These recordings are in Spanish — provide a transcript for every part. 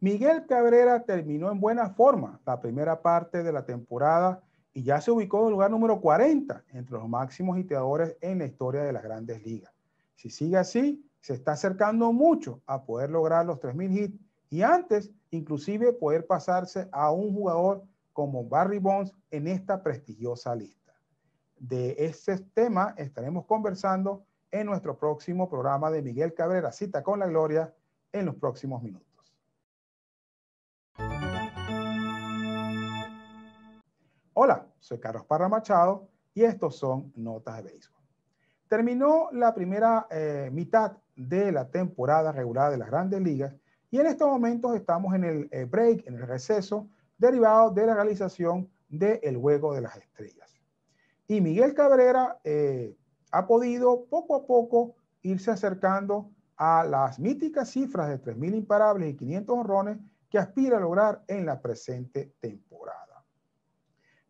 Miguel Cabrera terminó en buena forma la primera parte de la temporada y ya se ubicó en el lugar número 40 entre los máximos hiteadores en la historia de las grandes ligas. Si sigue así, se está acercando mucho a poder lograr los 3.000 hits y antes inclusive poder pasarse a un jugador como Barry Bonds en esta prestigiosa lista. De este tema estaremos conversando en nuestro próximo programa de Miguel Cabrera, Cita con la Gloria, en los próximos minutos. Hola, soy Carlos Parra Machado y estos son Notas de Béisbol. Terminó la primera eh, mitad de la temporada regular de las grandes ligas y en estos momentos estamos en el eh, break, en el receso, derivado de la realización del Juego de las Estrellas. Y Miguel Cabrera eh, ha podido poco a poco irse acercando a las míticas cifras de 3.000 imparables y 500 honrones que aspira a lograr en la presente temporada.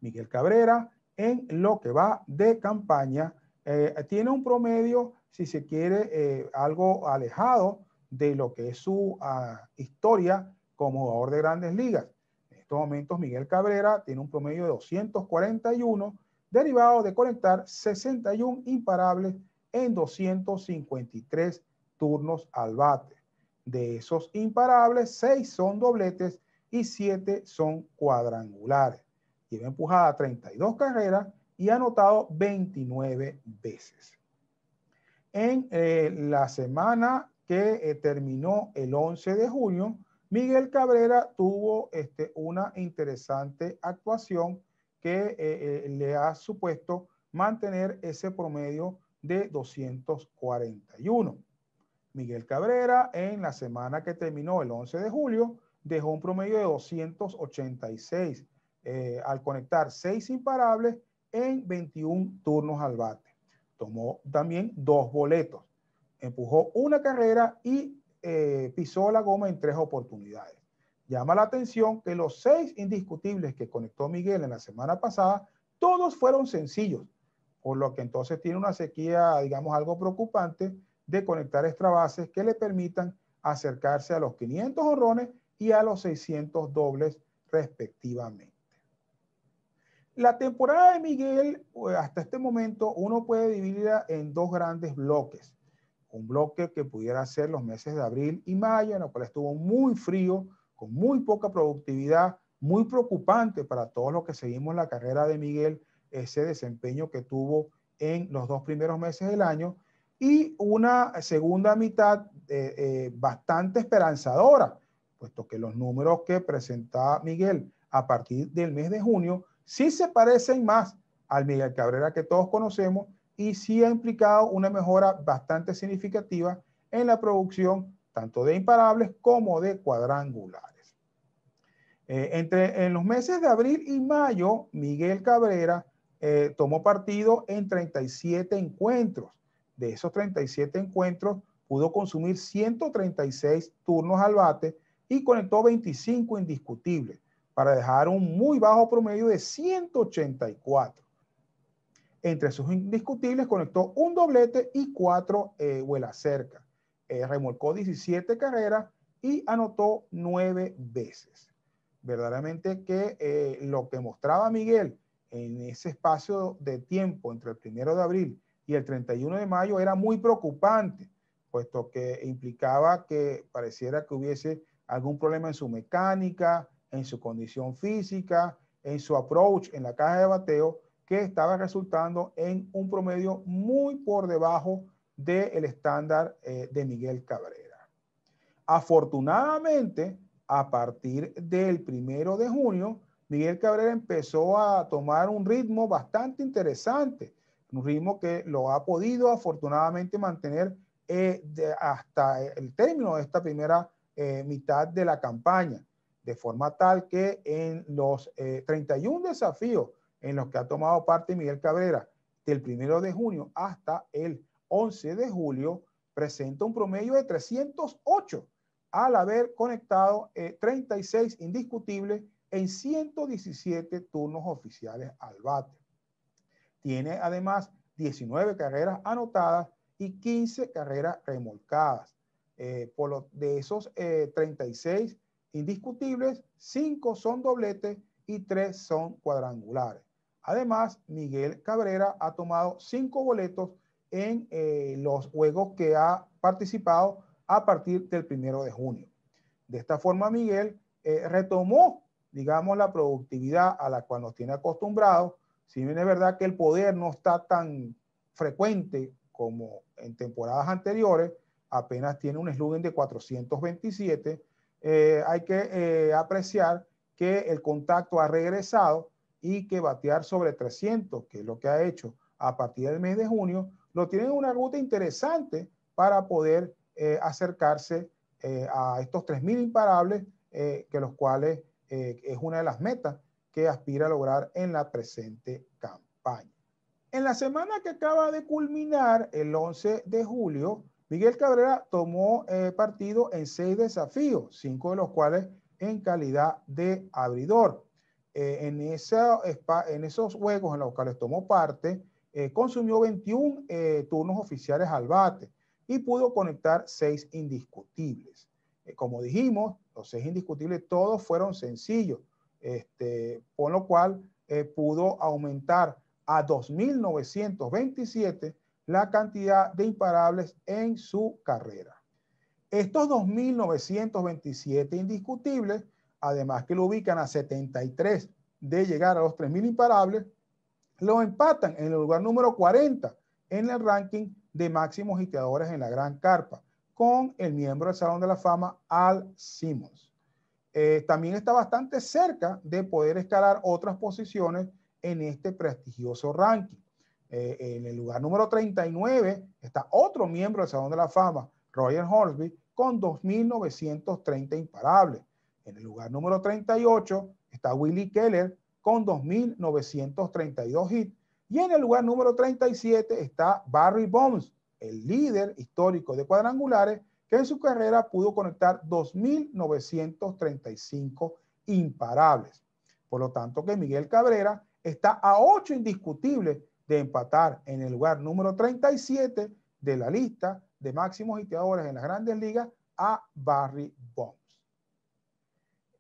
Miguel Cabrera en lo que va de campaña. Eh, tiene un promedio, si se quiere, eh, algo alejado de lo que es su ah, historia como jugador de grandes ligas. En estos momentos, Miguel Cabrera tiene un promedio de 241, derivado de conectar 61 imparables en 253 turnos al bate. De esos imparables, 6 son dobletes y 7 son cuadrangulares. Lleva empujada 32 carreras y ha anotado 29 veces. En eh, la semana que eh, terminó el 11 de junio, Miguel Cabrera tuvo este, una interesante actuación que eh, le ha supuesto mantener ese promedio de 241. Miguel Cabrera en la semana que terminó el 11 de julio dejó un promedio de 286 eh, al conectar seis imparables en 21 turnos al bate. Tomó también dos boletos, empujó una carrera y eh, pisó la goma en tres oportunidades. Llama la atención que los seis indiscutibles que conectó Miguel en la semana pasada, todos fueron sencillos, por lo que entonces tiene una sequía, digamos, algo preocupante de conectar extra bases que le permitan acercarse a los 500 horrones y a los 600 dobles respectivamente. La temporada de Miguel, pues, hasta este momento, uno puede dividirla en dos grandes bloques. Un bloque que pudiera ser los meses de abril y mayo, en el cual estuvo muy frío, con muy poca productividad, muy preocupante para todos los que seguimos la carrera de Miguel, ese desempeño que tuvo en los dos primeros meses del año. Y una segunda mitad eh, eh, bastante esperanzadora, puesto que los números que presentaba Miguel a partir del mes de junio sí se parecen más al Miguel Cabrera que todos conocemos y sí ha implicado una mejora bastante significativa en la producción tanto de imparables como de cuadrangulares. Eh, entre, en los meses de abril y mayo, Miguel Cabrera eh, tomó partido en 37 encuentros. De esos 37 encuentros, pudo consumir 136 turnos al bate y conectó 25 indiscutibles, para dejar un muy bajo promedio de 184. Entre sus indiscutibles conectó un doblete y cuatro eh, cerca. Eh, remolcó 17 carreras y anotó nueve veces. Verdaderamente que eh, lo que mostraba Miguel en ese espacio de tiempo entre el primero de abril y el 31 de mayo era muy preocupante, puesto que implicaba que pareciera que hubiese algún problema en su mecánica, en su condición física, en su approach en la caja de bateo, que estaba resultando en un promedio muy por debajo del estándar eh, de Miguel Cabrera. Afortunadamente, a partir del primero de junio, Miguel Cabrera empezó a tomar un ritmo bastante interesante, un ritmo que lo ha podido afortunadamente mantener eh, hasta el término de esta primera eh, mitad de la campaña de forma tal que en los 31 eh, desafíos en los que ha tomado parte Miguel Cabrera, del 1 de junio hasta el 11 de julio, presenta un promedio de 308 al haber conectado 36 eh, indiscutibles en 117 turnos oficiales al bate. Tiene además 19 carreras anotadas y 15 carreras remolcadas. Eh, por lo, de esos 36 indiscutibles, cinco son dobletes y tres son cuadrangulares. Además, Miguel Cabrera ha tomado cinco boletos en eh, los juegos que ha participado a partir del primero de junio. De esta forma, Miguel eh, retomó, digamos, la productividad a la cual nos tiene acostumbrados. Si bien es verdad que el poder no está tan frecuente como en temporadas anteriores, apenas tiene un de 427, eh, hay que eh, apreciar que el contacto ha regresado y que batear sobre 300, que es lo que ha hecho a partir del mes de junio, lo tienen una ruta interesante para poder eh, acercarse a estos 3.000 imparables, que los cuales es una de las metas que aspira a lograr en la presente campaña. En la semana que acaba de culminar, el 11 de julio, Miguel Cabrera tomó partido en seis desafíos, cinco de los cuales en calidad de abridor. Eh, en, en, esos juegos en los cuales tomó parte, eh, consumió 21 eh, turnos oficiales al bate y pudo conectar seis indiscutibles. como dijimos, los seis indiscutibles todos fueron sencillos, este, por lo cual pudo aumentar a 2.927 la cantidad de imparables en su carrera. Estos 2.927 indiscutibles, además que lo ubican a 73 de llegar a los 3.000 imparables, lo empatan en el lugar número 40 en el ranking de máximos hiteadores en la Gran Carpa, con el miembro del Salón de la Fama, Al Simmons. Eh, también está bastante cerca de poder escalar otras posiciones en este prestigioso ranking. Eh, en el lugar número 39 está otro miembro del Salón de la Fama, Roger Horsby, con 2.930 imparables. En el lugar número 38 está Willie Keller con 2.932 hits. Y en el lugar número 37 está Barry Bones, el líder histórico de cuadrangulares, que en su carrera pudo conectar 2.935 imparables. Por lo tanto, que Miguel Cabrera está a 8 indiscutibles de empatar en el lugar número 37 de la lista de máximos hiteadores en las grandes ligas a Barry Bonds.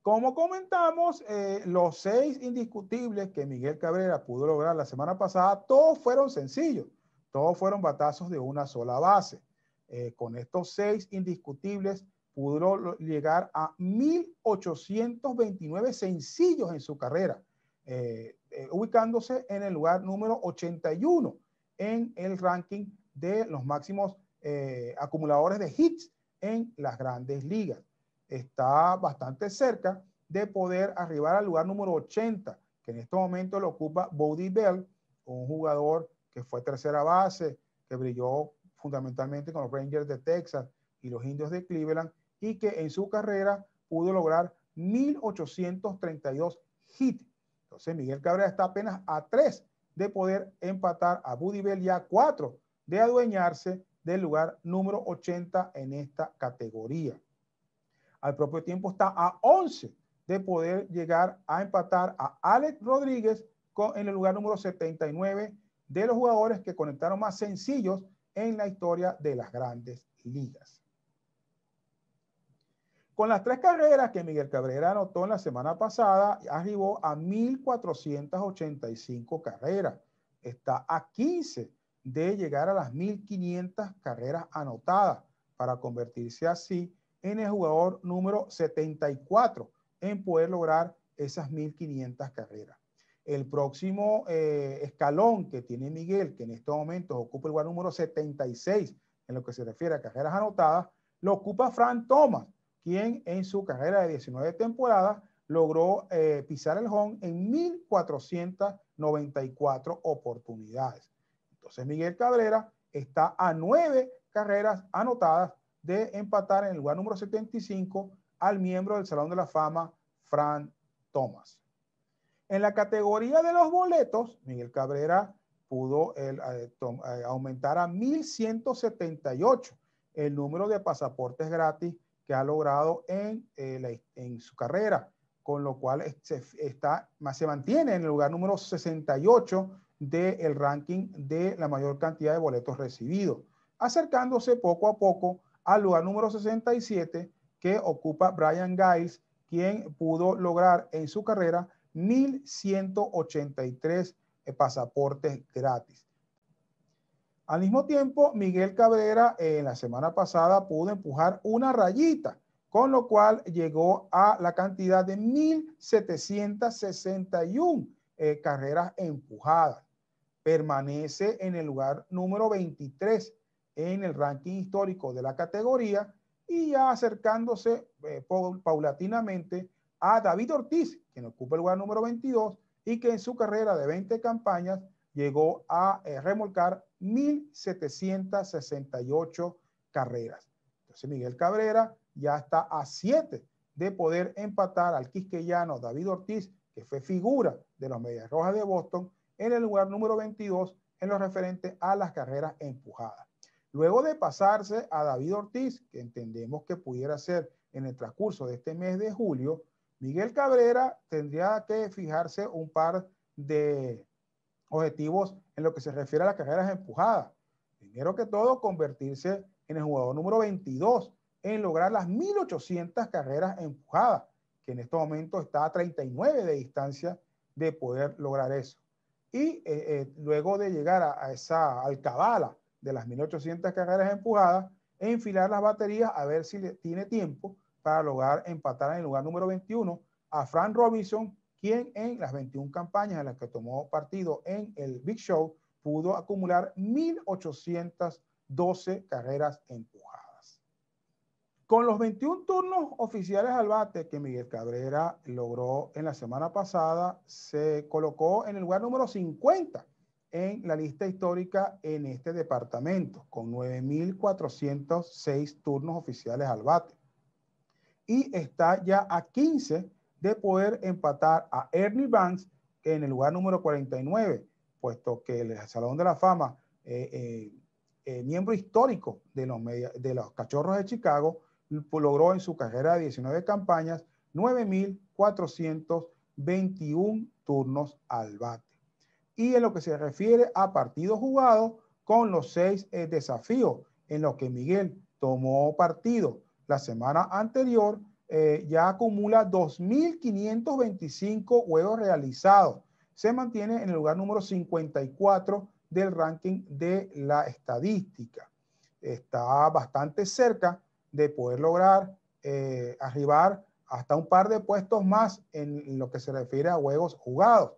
Como comentamos, eh, los seis indiscutibles que Miguel Cabrera pudo lograr la semana pasada, todos fueron sencillos, todos fueron batazos de una sola base. Eh, con estos seis indiscutibles pudo llegar a 1.829 sencillos en su carrera. Eh, eh, ubicándose en el lugar número 81 en el ranking de los máximos eh, acumuladores de hits en las grandes ligas. Está bastante cerca de poder arribar al lugar número 80, que en este momento lo ocupa Bodie Bell, un jugador que fue tercera base, que brilló fundamentalmente con los Rangers de Texas y los Indios de Cleveland, y que en su carrera pudo lograr 1.832 hits Miguel Cabrera está apenas a tres de poder empatar a Budibel y a cuatro de adueñarse del lugar número 80 en esta categoría. Al propio tiempo está a 11 de poder llegar a empatar a Alex Rodríguez en el lugar número 79 de los jugadores que conectaron más sencillos en la historia de las grandes ligas. Con las tres carreras que Miguel Cabrera anotó en la semana pasada, arribó a 1.485 carreras. Está a 15 de llegar a las 1.500 carreras anotadas para convertirse así en el jugador número 74 en poder lograr esas 1.500 carreras. El próximo eh, escalón que tiene Miguel, que en estos momentos ocupa el lugar número 76 en lo que se refiere a carreras anotadas, lo ocupa Frank Thomas, quien en su carrera de 19 temporadas logró eh, pisar el home en 1.494 oportunidades. Entonces Miguel Cabrera está a nueve carreras anotadas de empatar en el lugar número 75 al miembro del Salón de la Fama, Fran Thomas. En la categoría de los boletos, Miguel Cabrera pudo el, eh, eh, aumentar a 1.178 el número de pasaportes gratis que ha logrado eh, en, su carrera, con lo cual se, mantiene en el lugar número 68 del ranking de la mayor cantidad de boletos recibidos, acercándose poco a poco al lugar número 67 que ocupa Brian Giles, quien pudo lograr en su carrera 1.183 eh, pasaportes gratis. Al mismo tiempo, Miguel Cabrera en eh, la semana pasada pudo empujar una rayita, con lo cual llegó a la cantidad de 1.761 eh, carreras empujadas. Permanece en el lugar número 23 en el ranking histórico de la categoría y ya acercándose eh, paulatinamente a David Ortiz, quien ocupa el lugar número 22 y que en su carrera de 20 campañas llegó a eh, remolcar 1.768 carreras. Entonces Miguel Cabrera ya está a siete de poder empatar al quisqueyano David Ortiz, que fue figura de los Medias Rojas de Boston, en el lugar número 22 en lo referente a las carreras empujadas. Luego de pasarse a David Ortiz, que entendemos que pudiera ser en el transcurso de este mes de julio, Miguel Cabrera tendría que fijarse un par de objetivos en lo que se refiere a las carreras empujadas. Primero que todo, convertirse en el jugador número 22 en lograr las 1800 carreras empujadas, que en este momento está a 39 de distancia de poder lograr eso. Y eh, eh, luego de llegar a, esa alcabala de las 1800 carreras empujadas, enfilar las baterías a ver si tiene tiempo para lograr empatar en el lugar número 21 a Frank Robinson, en las 21 campañas en las que tomó partido en el Big Show pudo acumular 1.812 carreras empujadas. Con los 21 turnos oficiales al bate que Miguel Cabrera logró en la semana pasada, se colocó en el lugar número 50 en la lista histórica en este departamento, con 9.406 turnos oficiales al bate. Y está ya a 15 de poder empatar a Ernie Banks en el lugar número 49, puesto que el Salón de la Fama, eh, eh, eh, miembro histórico de los, de los Cachorros de Chicago, pues, logró en su carrera de 19 campañas 9.421 turnos al bate. Y en lo que se refiere a partidos jugados, con los seis desafíos en los que Miguel tomó partido la semana anterior, eh, ya acumula 2.525 juegos realizados. Se mantiene en el lugar número 54 del ranking de la estadística. Está bastante cerca de poder lograr eh, arribar hasta un par de puestos más en lo que se refiere a juegos jugados,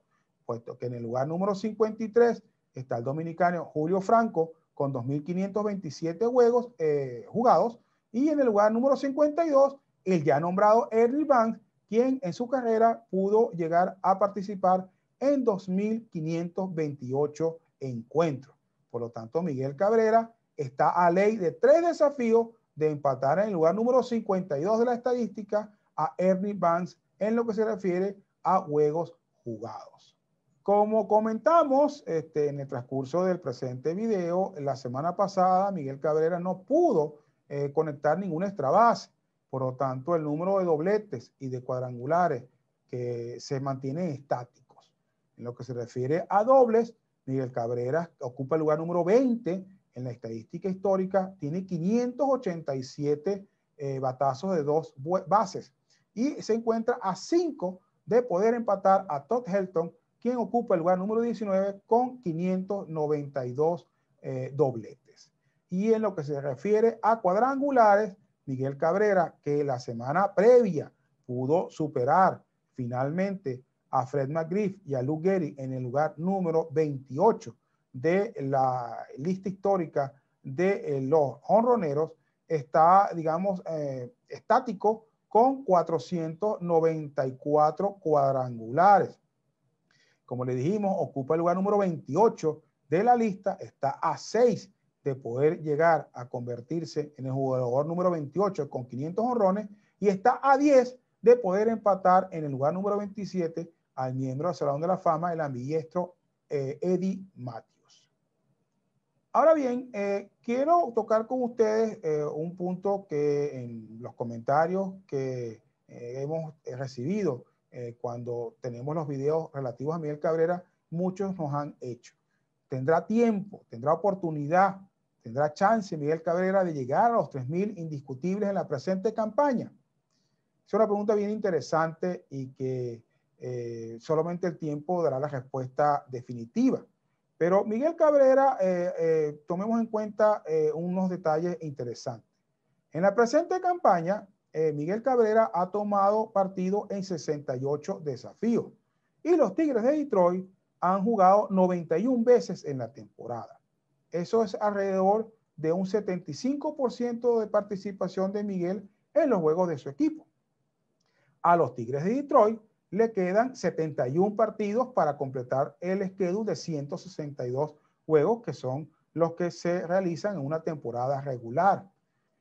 puesto que en el lugar número 53 está el dominicano Julio Franco con 2.527 juegos eh, jugados y en el lugar número 52 el ya nombrado Ernie Banks, quien en su carrera pudo llegar a participar en 2.528 encuentros. Por lo tanto, Miguel Cabrera está a ley de tres desafíos de empatar en el lugar número 52 de la estadística a Ernie Banks en lo que se refiere a juegos jugados. Como comentamos este, en el transcurso del presente video, la semana pasada Miguel Cabrera no pudo eh, conectar ninguna extra base. Por lo tanto, el número de dobletes y de cuadrangulares que se mantienen estáticos. En lo que se refiere a dobles, Miguel Cabrera ocupa el lugar número 20 en la estadística histórica, tiene 587 eh, batazos de dos bases y se encuentra a 5 de poder empatar a Todd Helton, quien ocupa el lugar número 19 con 592 eh, dobletes. Y en lo que se refiere a cuadrangulares, Miguel Cabrera, que la semana previa pudo superar finalmente a Fred McGriff y a Luke Gary en el lugar número 28 de la lista histórica de eh, los honroneros, está, digamos, eh, estático con 494 cuadrangulares. Como le dijimos, ocupa el lugar número 28 de la lista, está a 6 de poder llegar a convertirse en el jugador número 28 con 500 honrones y está a 10 de poder empatar en el lugar número 27 al miembro del Salón de la Fama, el ambidiestro eh, Eddie Matthews. Ahora bien, eh, quiero tocar con ustedes eh, un punto que en los comentarios que hemos recibido cuando tenemos los videos relativos a Miguel Cabrera, muchos nos han hecho. Tendrá tiempo, tendrá oportunidad ¿Tendrá chance Miguel Cabrera de llegar a los 3.000 indiscutibles en la presente campaña? Es una pregunta bien interesante y que eh, solamente el tiempo dará la respuesta definitiva. Pero Miguel Cabrera, eh, eh, tomemos en cuenta unos detalles interesantes. En la presente campaña, Miguel Cabrera ha tomado partido en 68 desafíos y los Tigres de Detroit han jugado 91 veces en la temporada. Eso es alrededor de un 75% de participación de Miguel en los juegos de su equipo. A los Tigres de Detroit le quedan 71 partidos para completar el schedule de 162 juegos que son los que se realizan en una temporada regular.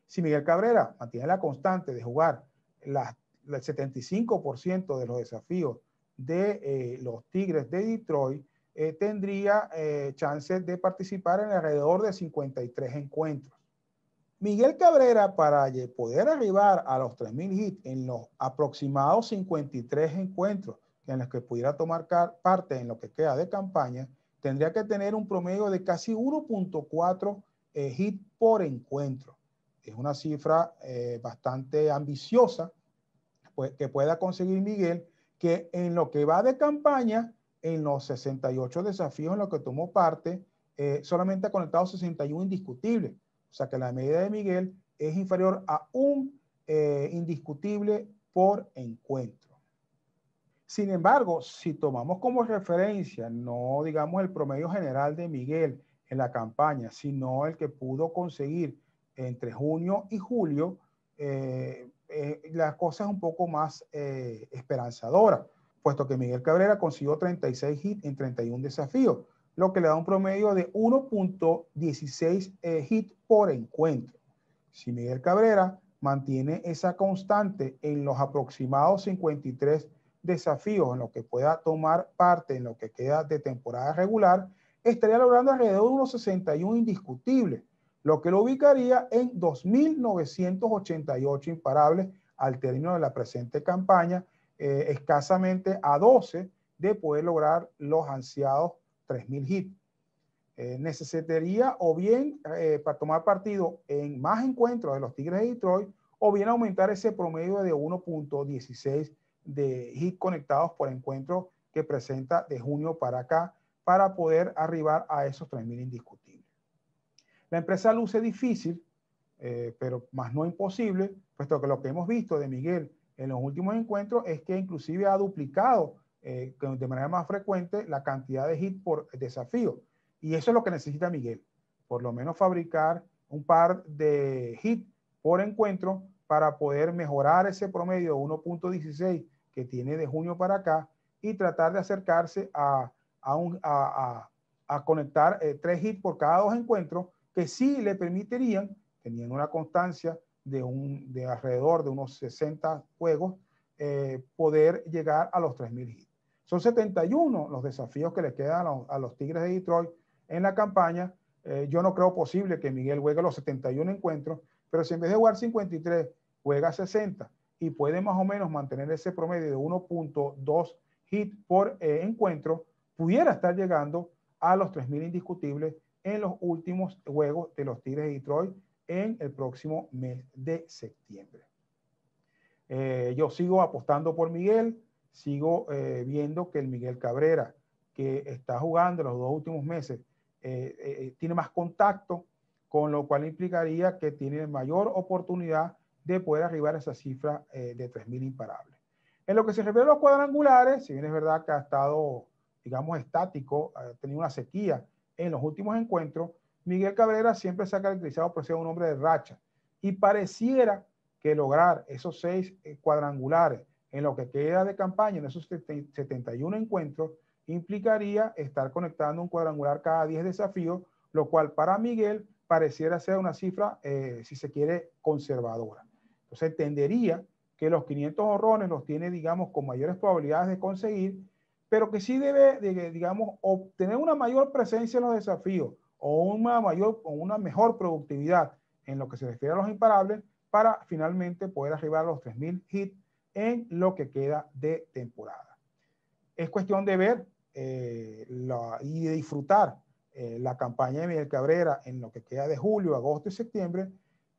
Si Miguel Cabrera mantiene la constante de jugar el 75% de los desafíos de eh, los Tigres de Detroit, eh, tendría eh, chances de participar en alrededor de 53 encuentros. Miguel Cabrera, para poder arribar a los 3.000 hits en los aproximados 53 encuentros en los que pudiera tomar parte en lo que queda de campaña, tendría que tener un promedio de casi 1.4 eh, hits por encuentro. Es una cifra bastante ambiciosa pues, que pueda conseguir Miguel, que en lo que va de campaña en los 68 desafíos en los que tomó parte, eh, solamente ha conectado 61 indiscutibles. O sea que la medida de Miguel es inferior a un eh, indiscutible por encuentro. Sin embargo, si tomamos como referencia, no digamos el promedio general de Miguel en la campaña, sino el que pudo conseguir entre junio y julio, eh, eh la cosa es un poco más esperanzadora puesto que Miguel Cabrera consiguió 36 hits en 31 desafíos, lo que le da un promedio de 1.16 eh, hits por encuentro. Si Miguel Cabrera mantiene esa constante en los aproximados 53 desafíos en los que pueda tomar parte en lo que queda de temporada regular, estaría logrando alrededor de unos 61 indiscutibles, lo que lo ubicaría en 2.988 imparables al término de la presente campaña, eh, escasamente a 12 de poder lograr los ansiados 3.000 hits. Eh, necesitaría o bien eh, para tomar partido en más encuentros de los Tigres de Detroit o bien aumentar ese promedio de 1.16 de hits conectados por encuentro que presenta de junio para acá para poder arribar a esos 3.000 indiscutibles. La empresa luce difícil, pero más no imposible, puesto que lo que hemos visto de Miguel en los últimos encuentros es que inclusive ha duplicado eh, de manera más frecuente la cantidad de hits por desafío. Y eso es lo que necesita Miguel, por lo menos fabricar un par de hits por encuentro para poder mejorar ese promedio 1.16 que tiene de junio para acá y tratar de acercarse a, conectar eh, tres hits por cada dos encuentros que sí le permitirían, teniendo una constancia de, un, de alrededor de unos 60 juegos, eh, poder llegar a los 3.000 hits. Son 71 los desafíos que le quedan a los, Tigres de Detroit en la campaña. Eh, yo no creo posible que Miguel juegue los 71 encuentros, pero si en vez de jugar 53, juega 60 y puede más o menos mantener ese promedio de 1.2 hits por eh, encuentro, pudiera estar llegando a los 3.000 indiscutibles en los últimos juegos de los Tigres de Detroit en el próximo mes de septiembre. Eh, yo sigo apostando por Miguel, sigo eh, viendo que el Miguel Cabrera, que está jugando los dos últimos meses, eh, tiene más contacto, con lo cual implicaría que tiene mayor oportunidad de poder arribar a esa cifra de 3.000 imparables. En lo que se refiere a los cuadrangulares, si bien es verdad que ha estado, digamos, estático, ha tenido una sequía en los últimos encuentros, Miguel Cabrera siempre se ha caracterizado por ser un hombre de racha y pareciera que lograr esos seis eh, cuadrangulares en lo que queda de campaña, en esos 71 encuentros, implicaría estar conectando un cuadrangular cada 10 desafíos, lo cual para Miguel pareciera ser una cifra, eh, si se quiere, conservadora. Entonces entendería que los 500 horrones los tiene, digamos, con mayores probabilidades de conseguir, pero que sí debe, de, digamos, obtener una mayor presencia en los desafíos, o una mayor o una mejor productividad en lo que se refiere a los imparables para finalmente poder arribar a los 3.000 hits en lo que queda de temporada. Es cuestión de ver eh, y de disfrutar eh, la campaña de Miguel Cabrera en lo que queda de julio, agosto y septiembre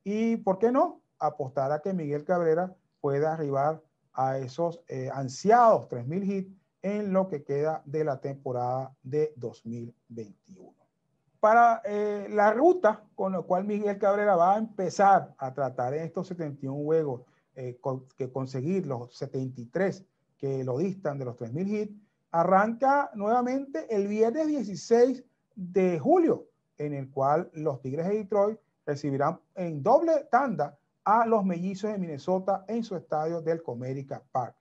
y, ¿por qué no?, apostar a que Miguel Cabrera pueda arribar a esos eh, ansiados 3.000 hits en lo que queda de la temporada de 2021 para eh, la ruta con la cual Miguel Cabrera va a empezar a tratar en estos 71 juegos eh, que conseguir los 73 que lo distan de los 3.000 hits, arranca nuevamente el viernes 16 de julio, en el cual los Tigres de Detroit recibirán en doble tanda a los mellizos de Minnesota en su estadio del Comerica Park.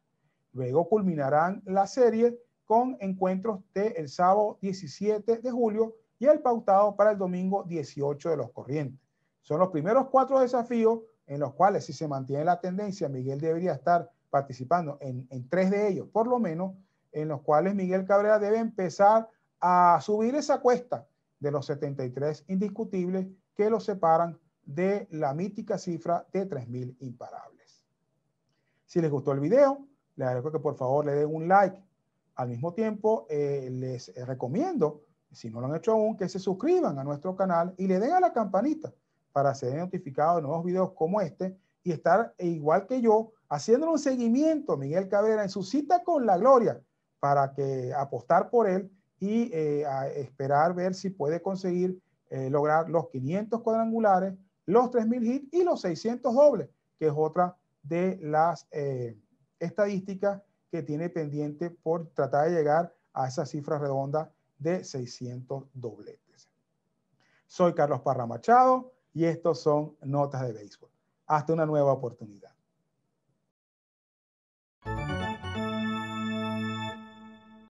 Luego culminarán la serie con encuentros del el sábado 17 de julio y el pautado para el domingo 18 de los corrientes. Son los primeros cuatro desafíos en los cuales, si se mantiene la tendencia, Miguel debería estar participando en, tres de ellos, por lo menos, en los cuales Miguel Cabrera debe empezar a subir esa cuesta de los 73 indiscutibles que lo separan de la mítica cifra de 3.000 imparables. Si les gustó el video, les agradezco que por favor le den un like. Al mismo tiempo, eh, les recomiendo si no lo han hecho aún, que se suscriban a nuestro canal y le den a la campanita para ser notificado de nuevos videos como este y estar igual que yo haciéndole un seguimiento a Miguel Cabrera en su cita con la gloria para que apostar por él y eh, esperar ver si puede conseguir eh, lograr los 500 cuadrangulares, los 3.000 hits y los 600 dobles, que es otra de las eh, estadísticas que tiene pendiente por tratar de llegar a esa cifra redonda de 600 dobletes. Soy Carlos Parra Machado y estos son Notas de Béisbol. Hasta una nueva oportunidad.